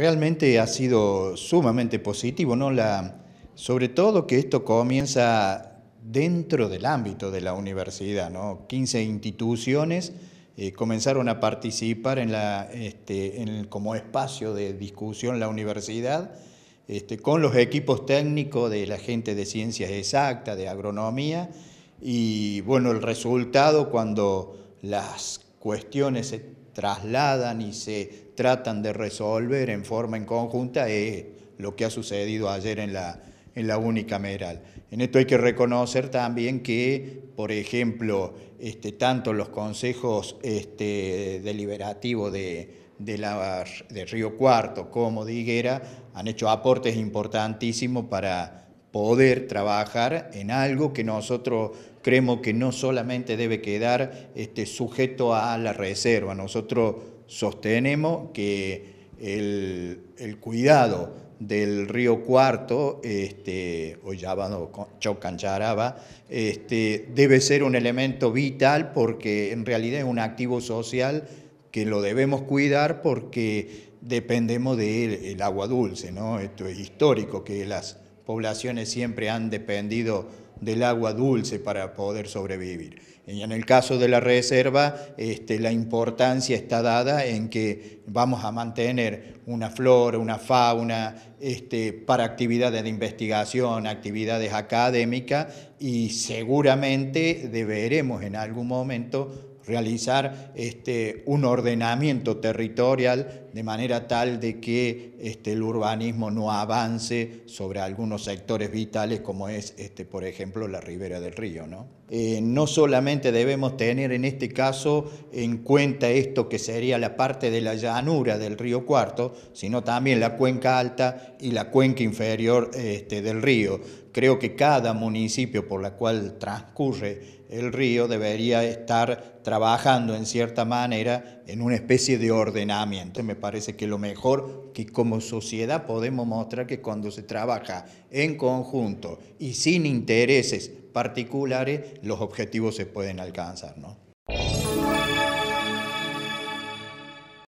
realmente ha sido sumamente positivo, ¿no? La, sobre todo que esto comienza dentro del ámbito de la universidad, ¿no? 15 instituciones eh, comenzaron a participar en la, este, como espacio de discusión la universidad, este, con los equipos técnicos de la gente de ciencias exactas, de agronomía, y bueno, el resultado cuando las cuestiones trasladan y se tratan de resolver en forma en conjunta es lo que ha sucedido ayer en la, en la unicameral. En esto hay que reconocer también que, por ejemplo, este, tanto los consejos este, deliberativos de, de Río Cuarto como de Higuera han hecho aportes importantísimos para poder trabajar en algo que nosotros creemos que no solamente debe quedar este, sujeto a la reserva. Nosotros sostenemos que el, cuidado del río Cuarto, este, llamado Chocancharaba, este, debe ser un elemento vital porque en realidad es un activo social que lo debemos cuidar porque dependemos del el agua dulce, ¿no? Esto es histórico, que las poblaciones siempre han dependido del agua dulce para poder sobrevivir. en el caso de la reserva, este, la importancia está dada en que vamos a mantener una flora, una fauna, este, para actividades de investigación, actividades académicas, y seguramente deberemos en algún momento realizar este, un ordenamiento territorial de manera tal de que este, el urbanismo no avance sobre algunos sectores vitales como es, este, por ejemplo, la ribera del río. ¿no? Eh, no solamente debemos tener en este caso en cuenta esto que sería la parte de la llanura del río Cuarto, sino también la cuenca alta y la cuenca inferior este, del río. Creo que cada municipio por la cual transcurre el río debería estar trabajando en cierta manera en una especie de ordenamiento. Me parece que lo mejor que como sociedad podemos mostrar que cuando se trabaja en conjunto y sin intereses particulares, los objetivos se pueden alcanzar.